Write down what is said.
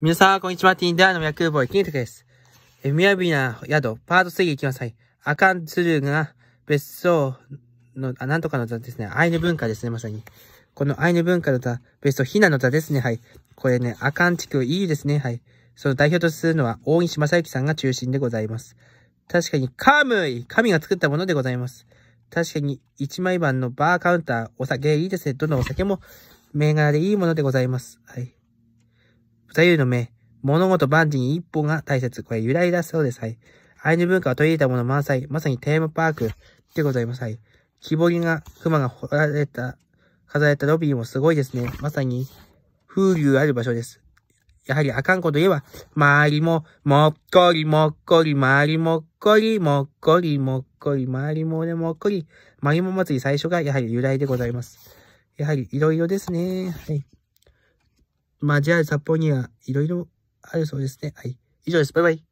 皆さん、こんにちは。ティンダーの役ボーイ、キンタクです。え、みやびな宿、パート3行きなさい。アカンツルーが別荘の、あ、なんとかの座ですね。アイヌ文化ですね、まさに。このアイヌ文化の座、別荘、ヒナの座ですね、はい。これね、アカン地区、いいですね、はい。その代表とするのは、大西正幸さんが中心でございます。確かに、カムイ神が作ったものでございます。確かに、一枚板のバーカウンター、お酒、いいですね。どのお酒も、銘柄でいいものでございます。はい。二人の目、物事万事に一歩が大切。これ由来だそうです。はい。アイヌ文化を取り入れたもの満載。まさにテーマパークでございます。はい。木彫りが、熊が掘られた、飾られたロビーもすごいですね。まさに風流ある場所です。やはりあかんこと言えば、周りも、もっこりもっこり、周りもっこり、もっこりもっこり、周りもねもっこり、マりも祭り最初がやはり由来でございます。やはりいろいろですね。はい。まあ、ゃあ、札幌にはいろいろあるそうですね。はい。以上です。バイバイ。